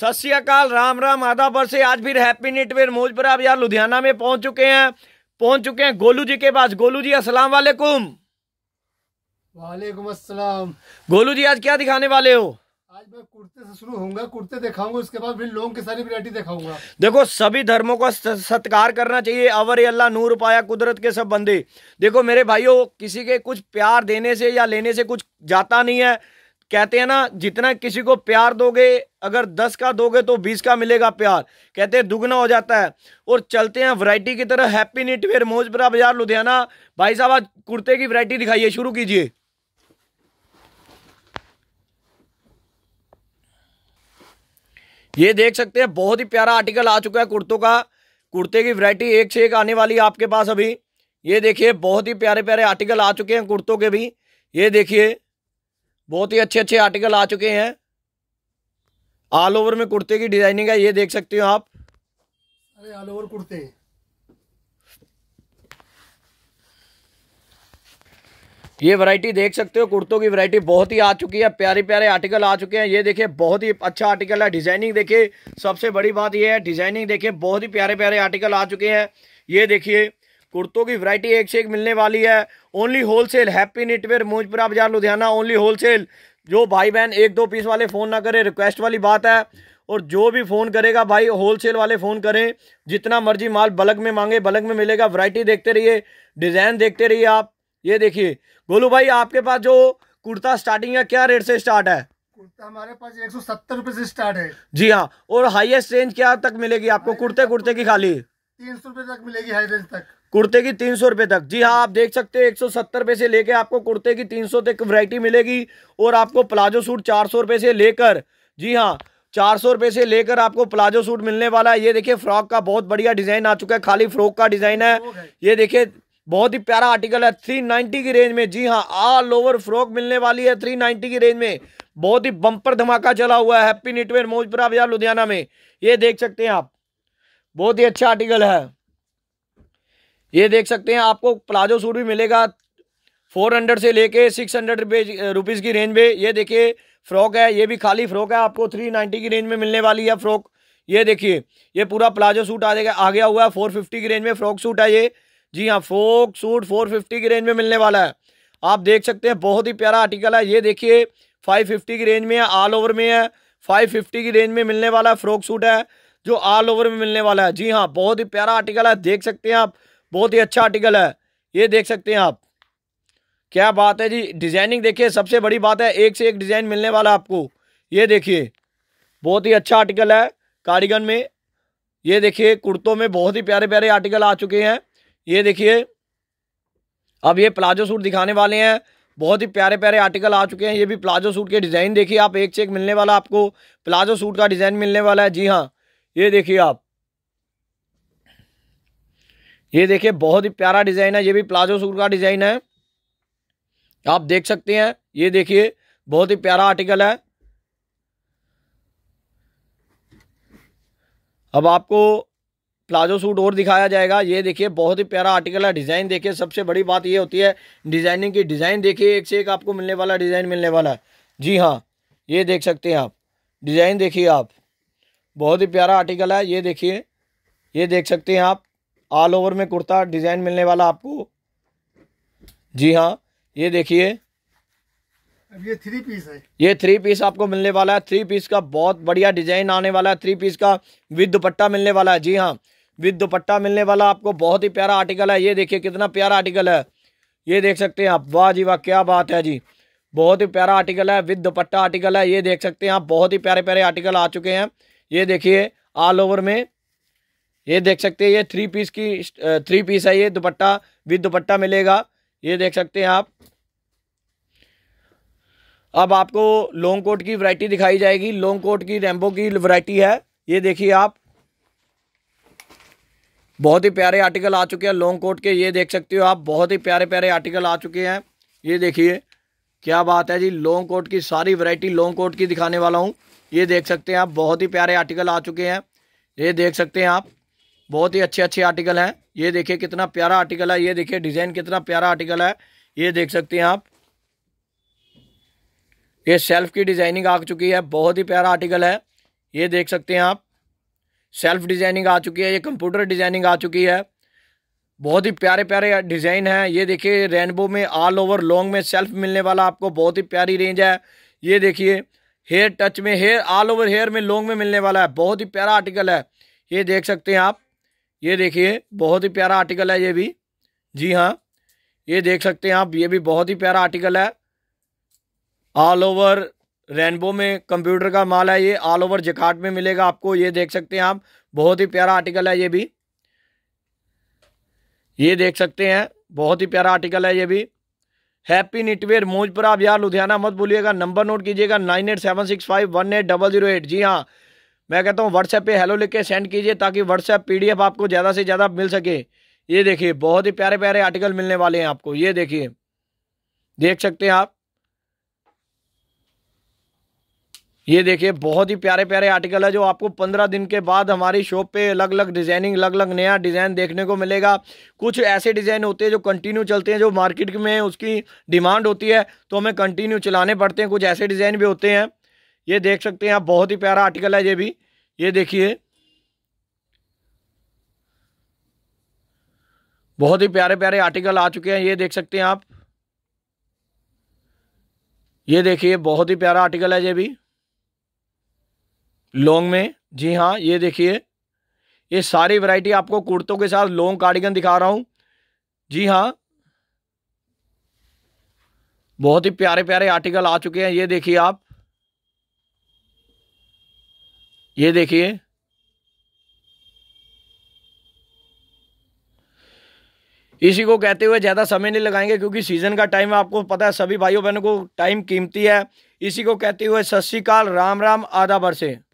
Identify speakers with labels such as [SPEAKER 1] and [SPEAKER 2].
[SPEAKER 1] सत श्रीकाल राम राम आदापर से आज फिर हैप्पी नेटवेयर मोज पर आप यार लुधियाना में पहुंच चुके हैं पहुंच चुके हैं गोलू जी के पास गोलू जी असलाम वालेकुम वालेकुम असलम गोलू जी आज क्या दिखाने वाले हो आज मैं कुर्ते से शुरू होऊंगा कुर्ते दिखाऊंगा उसके बाद फिर लोगों की सारी वैरायटी दिखाऊंगा देखो सभी धर्मों का सत्कार करना चाहिए अवर अल्लाह नूर पाया कुदरत के सब बंदे देखो मेरे भाइयों किसी के कुछ प्यार देने से या लेने से कुछ जाता नहीं है कहते हैं ना जितना किसी को प्यार दोगे अगर दस का दोगे तो बीस का मिलेगा प्यार कहते हैं दुगना हो जाता है और चलते हैं वैरायटी की तरह हैप्पी नीटवेयर मोजपुरा बाजार लुधियाना भाई साहब आज कुर्ते की वैरायटी दिखाइए शुरू कीजिए ये देख सकते हैं बहुत ही प्यारा आर्टिकल आ चुका है कुर्तों का कुर्ते की वरायटी एक से एक आने वाली है आपके पास अभी ये देखिए बहुत ही प्यारे प्यारे आर्टिकल आ चुके हैं कुर्तों के भी ये देखिए बहुत ही अच्छे अच्छे आर्टिकल आ चुके हैं ऑल ओवर में कुर्ते की डिजाइनिंग है ये देख सकते हो आप अरे ऑल ओवर कुर्ते ये वैरायटी देख सकते हो कुर्तों की वैरायटी बहुत ही आ चुकी है प्यारे प्यारे आर्टिकल आ चुके हैं ये देखिए बहुत ही अच्छा आर्टिकल है डिजाइनिंग देखिए सबसे बड़ी बात ये है डिजाइनिंग देखिए बहुत ही प्यारे प्यारे आर्टिकल आ चुके हैं ये देखिए कुर्तों की वैरायटी एक से एक मिलने वाली है ओनली होलसेल हैप्पी नेटवेयर मोजपुरा बाजार लुधियाना ओनली होलसेल जो भाई बहन एक दो पीस वाले फ़ोन ना करें रिक्वेस्ट वाली बात है और जो भी फ़ोन करेगा भाई होलसेल वाले फ़ोन करें जितना मर्जी माल बलग में मांगे बलग में मिलेगा वरायटी देखते रहिए डिज़ाइन देखते रहिए आप ये देखिए गोलू भाई आपके पास जो कुर्ता स्टार्टिंग है क्या रेट से स्टार्ट है कुर्ता हमारे पास एक सौ से स्टार्ट है जी हाँ और हाईएस्ट रेंज क्या तक मिलेगी आपको कुर्ते कुर्ते की खाली तीन सौ रुपये तक मिलेगी हाई रेंज तक कुर्ते की तीन सौ रुपये तक जी हाँ आप देख सकते हैं एक सौ सत्तर रुपये से लेकर आपको कुर्ते की तीन सौ तक वैरायटी मिलेगी और आपको प्लाजो सूट चार सौ रुपये से लेकर जी हाँ चार सौ रुपये से लेकर आपको प्लाजो सूट मिलने वाला है ये देखिए फ्रॉक का बहुत बढ़िया डिज़ाइन आ चुका है खाली फ्रॉक का डिज़ाइन है ये देखिए बहुत ही प्यारा आर्टिकल है थ्री नाइन्टी की रेंज में जी हाँ ऑल ओवर फ्रॉक मिलने वाली है थ्री नाइन्टी की रेंज में बहुत ही बम्पर धमाका चला हुआ है हैप्पी नेटवेयर मोजपुरा बाजार लुधियाना में ये देख सकते हैं आप बहुत ही अच्छा आर्टिकल है ये देख सकते हैं आपको प्लाजो सूट भी मिलेगा फोर हंड्रेड से लेके सिक्स हंड्रेड रुपये रुपीज़ की रेंज में ये देखिए फ्रॉक है ये भी खाली फ्रॉक है आपको थ्री नाइन्टी की रेंज में मिलने वाली है फ्रॉक ये देखिए ये पूरा प्लाजो सूट आ जाएगा आ गया हुआ है फोर फिफ्टी की रेंज में फ्रॉक सूट है ये जी हाँ फ्रॉक सूट फोर फिफ्टी की रेंज में मिलने वाला है आप देख सकते हैं बहुत ही प्यारा आर्टिकल है ये देखिए फाइव फिफ्टी की रेंज में है ऑल ओवर में है फाइव फिफ्टी की रेंज में मिलने वाला फ्रॉक सूट है जो ऑल ओवर में मिलने वाला है जी हाँ बहुत ही प्यारा आर्टिकल है देख सकते हैं आप बहुत ही अच्छा आर्टिकल है ये देख सकते हैं आप क्या बात है जी डिज़ाइनिंग देखिए सबसे बड़ी बात है एक से एक डिज़ाइन मिलने वाला आपको ये देखिए बहुत ही अच्छा आर्टिकल है कारीगर में ये देखिए कुर्तों में बहुत ही प्यारे प्यारे आर्टिकल आ चुके हैं ये देखिए अब ये प्लाजो सूट दिखाने वाले हैं बहुत ही प्यारे प्यारे आर्टिकल आ चुके हैं ये भी प्लाजो सूट के डिज़ाइन देखिए आप एक से एक मिलने वाला आपको प्लाजो सूट का डिज़ाइन मिलने वाला है जी हाँ ये देखिए आप ये देखिए बहुत ही प्यारा डिज़ाइन है ये भी प्लाजो सूट का डिज़ाइन है आप देख सकते हैं ये देखिए बहुत ही प्यारा आर्टिकल है अब आपको प्लाजो सूट और दिखाया जाएगा ये देखिए बहुत ही प्यारा आर्टिकल है डिज़ाइन देखिए सबसे बड़ी बात ये होती है डिज़ाइनिंग की डिज़ाइन देखिए एक से एक आपको मिलने वाला डिज़ाइन मिलने वाला है जी हाँ ये देख सकते हैं आप डिज़ाइन देखिए आप बहुत ही प्यारा आर्टिकल है ये देखिए ये देख सकते हैं आप ऑल ओवर में कुर्ता डिज़ाइन मिलने वाला आपको जी हाँ ये देखिए अब ये थ्री पीस है ये थ्री पीस आपको मिलने वाला है थ्री पीस का बहुत बढ़िया डिजाइन आने वाला है थ्री पीस का विद दुपट्टा मिलने वाला है जी हाँ विद दुपट्टा मिलने वाला आपको बहुत ही प्यारा आर्टिकल है ये देखिए कितना प्यारा आर्टिकल है ये देख सकते हैं आप वाह जी वाह क्या बात है जी बहुत ही प्यारा आर्टिकल है विद दुपट्टा आर्टिकल है ये देख सकते हैं आप बहुत ही प्यारे प्यारे आर्टिकल आ चुके हैं ये देखिए ऑल ओवर में ये देख सकते हैं ये थ्री पीस की थ्री पीस है ये दुपट्टा विद दुपट्टा मिलेगा ये देख सकते हैं आप अब आपको लॉन्ग कोट की वैरायटी दिखाई जाएगी लॉन्ग कोट की रेम्बो की वैरायटी है ये देखिए आप बहुत ही प्यारे आर्टिकल आ चुके हैं लॉन्ग कोट के ये देख सकते हो आप बहुत ही प्यारे प्यारे आर्टिकल आ चुके हैं ये देखिए क्या बात है जी लॉन्ग कोट की सारी वरायटी लॉन्ग कोट की दिखाने वाला हूँ ये देख सकते हैं आप बहुत ही प्यारे आर्टिकल आ चुके हैं ये देख सकते हैं आप बहुत ही अच्छे अच्छे आर्टिकल हैं ये देखिए कितना प्यारा आर्टिकल है ये देखिए डिज़ाइन कितना प्यारा आर्टिकल है ये देख सकते हैं आप ये सेल्फ की डिज़ाइनिंग आ चुकी है बहुत ही प्यारा आर्टिकल है ये देख सकते हैं आप सेल्फ डिज़ाइनिंग आ चुकी है ये कंप्यूटर डिज़ाइनिंग आ चुकी है बहुत ही प्यारे प्यारे डिज़ाइन हैं ये देखिए रेनबो में ऑल ओवर लॉन्ग में सेल्फ मिलने वाला आपको बहुत ही प्यारी रेंज है ये देखिए हेयर टच में हेयर ऑल ओवर हेयर में लॉन्ग में मिलने वाला है बहुत ही प्यारा आर्टिकल है ये देख सकते हैं आप ये देखिए बहुत ही प्यारा आर्टिकल है ये भी जी हाँ ये देख सकते हैं आप ये भी बहुत ही प्यारा आर्टिकल है ऑल ओवर रेनबो में कंप्यूटर का माल है ये ऑल ओवर जकाट में मिलेगा आपको ये देख सकते हैं आप बहुत ही प्यारा आर्टिकल है ये भी ये देख सकते हैं बहुत ही प्यारा आर्टिकल है ये भी हैप्पी पर मोजपुरा बिहार लुधियाना मत बोलिएगा नंबर नोट कीजिएगा nine eight seven six five one eight double zero eight जी हाँ मैं कहता हूँ व्हाट्सएप पे हेलो लिख के सेंड कीजिए ताकि व्हाट्सएप पीडीएफ आपको ज़्यादा से ज़्यादा मिल सके ये देखिए बहुत ही प्यारे प्यारे आर्टिकल मिलने वाले हैं आपको ये देखिए देख सकते हैं आप ये देखिए बहुत ही प्यारे प्यारे आर्टिकल है जो आपको पंद्रह दिन के बाद हमारी शॉप पे अलग अलग डिज़ाइनिंग अलग अलग नया डिज़ाइन देखने को मिलेगा कुछ ऐसे डिज़ाइन होते हैं जो कंटिन्यू चलते हैं जो मार्केट में उसकी डिमांड होती है तो हमें कंटिन्यू चलाने पड़ते हैं कुछ ऐसे डिज़ाइन भी होते हैं ये देख सकते हैं आप बहुत ही प्यारा आर्टिकल है ये भी ये देखिए बहुत ही प्यारे प्यारे आर्टिकल आ चुके हैं ये देख सकते हैं आप ये देखिए बहुत ही प्यारा आर्टिकल है ये भी लॉन्ग में जी हाँ ये देखिए ये सारी वैरायटी आपको कुर्तों के साथ लॉन्ग कार्डिगन दिखा रहा हूँ जी हाँ बहुत ही प्यारे प्यारे आर्टिकल आ चुके हैं ये देखिए आप ये देखिए इसी को कहते हुए ज़्यादा समय नहीं लगाएंगे क्योंकि सीज़न का टाइम आपको पता है सभी भाइयों बहनों को टाइम कीमती है इसी को कहते हुए सत श्रीकाल राम राम आधा बरसे